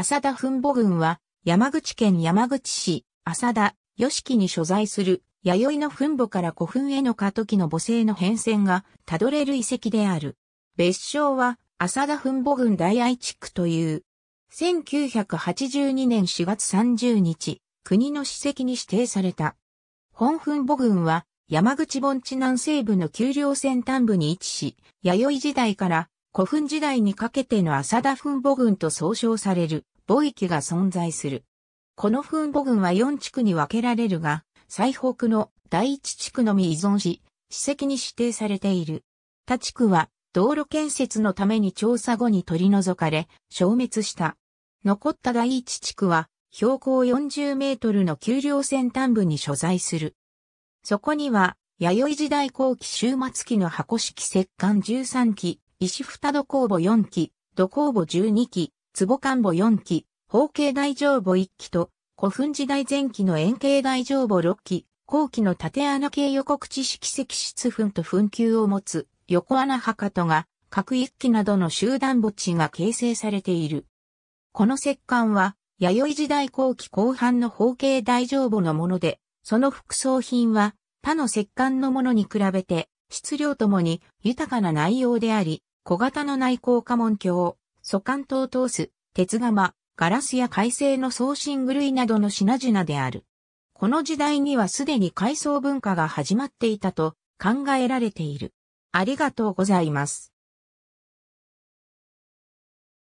浅田墳母群は、山口県山口市、浅田、吉木に所在する、弥生の墳母から古墳への過渡期の母性の変遷がたどれる遺跡である。別称は、浅田墳母群大愛地区という。1982年4月30日、国の史跡に指定された。本墳母群は、山口盆地南西部の丘陵線端部に位置し、弥生時代から古墳時代にかけての浅田墳母群と総称される母域が存在する。この墳母群は4地区に分けられるが、最北の第1地区のみ依存し、史跡に指定されている。他地区は道路建設のために調査後に取り除かれ、消滅した。残った第1地区は標高40メートルの丘陵線端部に所在する。そこには、弥生時代後期終末期の箱式石棺13基、石蓋土工母4基、土工母12基、壺官母4基、方形大乗母1基と、古墳時代前期の円形大乗母6基、後期の縦穴形横口式石室墳と墳丘を持つ横穴墓とが各一基などの集団墓地が形成されている。この石棺は弥生時代後期後半の方形大乗母のもので、その副葬品は他の石棺のものに比べて質量ともに豊かな内容であり、小型の内向家門橋、疎関東通す、鉄釜、ガラスや海星の送信具類などの品々である。この時代にはすでに海藻文化が始まっていたと考えられている。ありがとうございます。